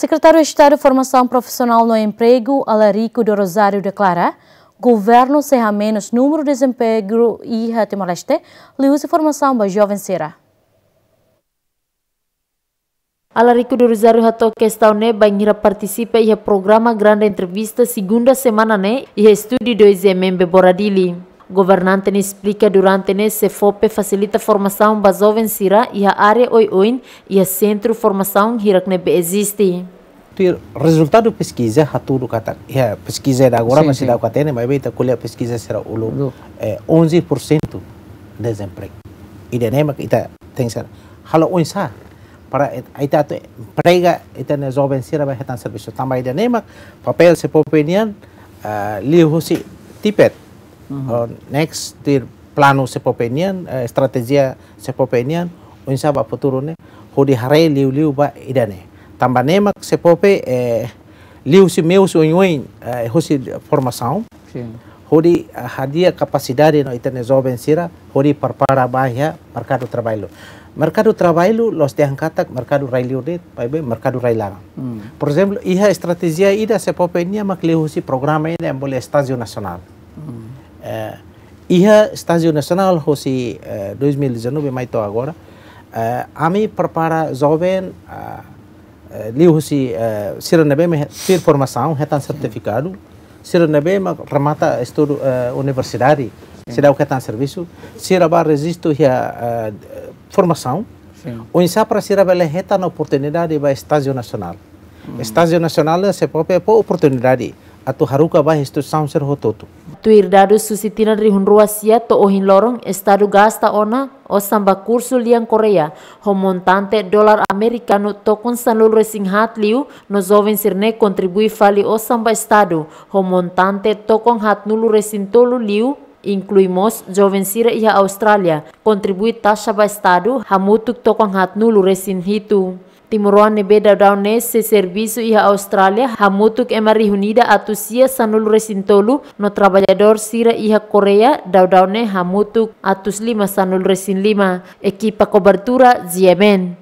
Secretário de Estado de Formação Profissional no Emprego, Alarico do Rosário, declara governo será menos número de desemprego e Timor-Leste, lhe formação para jovem será. Alarico do Rosário que questão né banheira participa e programa grande entrevista segunda semana né e estúdio 2 MM Boradili. Governante explica durante nesse CEFOPE facilita formação para jovens Sira e a área OIOIN e a Centro Formação Hiraknebe existe. O resultado da pesquisa hatu kata né, A pesquisa da agora mas da katene mai beta kuliah pesquisa será o é, eh, 11% desemprego e de nema kita tensa halo sa para ita tá, tu prega ita tá, ne né, jovem sira ba hetan serviço também de nema papel se popenian uh, ah, lihusi tipet Uh-huh. Uh next di plano sepopenian uh, eh, strategia sepopenian unsa ba ho hodi hare liu liu ba idane tamba nemak sepope eh, liu si meus unyoin eh, hosi formação Sim. hodi eh, hadia kapasidade no itane jovem sira hodi parpara ya mercado trabalho mercado trabalho los de angkatak mercado railio de paibe mercado railara hmm. por exemplo iha estratégia ida sepopenia mak liu si programa ida embole estadio nasional hmm. É, Ia Estágio Nacional hoje é, 2019, mais estou agora, é, AMI prepara jovem liu Rossi Siranabema ter formação, retan certificado, me remata estudo universidade, será o retan serviço, Sirabá resisto a formação, o INSAPRA Sirabá retan oportunidade para Estágio Nacional. Hum. Estágio Nacional se propõe por oportunidade. atau haruka bah istu samser hoto tu. Tuir dadu susitinan rihun ruasia to ohin lorong estadu gasta ona o samba yang liang Korea homontante dolar americano to konsanul resing hat liu no zoven sirne kontribui fali o samba estadu homontante tokon hat nulu resin tolu liu incluimos joven sira iha Australia kontribui tasha ba estadu hamutuk tokon hat nulu resin hitu. Timuruane beda daune se serviço iha Australia hamutuk emari hunida atu sia sanul resintolu no trabalhador sira iha Korea daudaune hamutuk atus lima sanul resin lima Ekipa cobertura Yemen.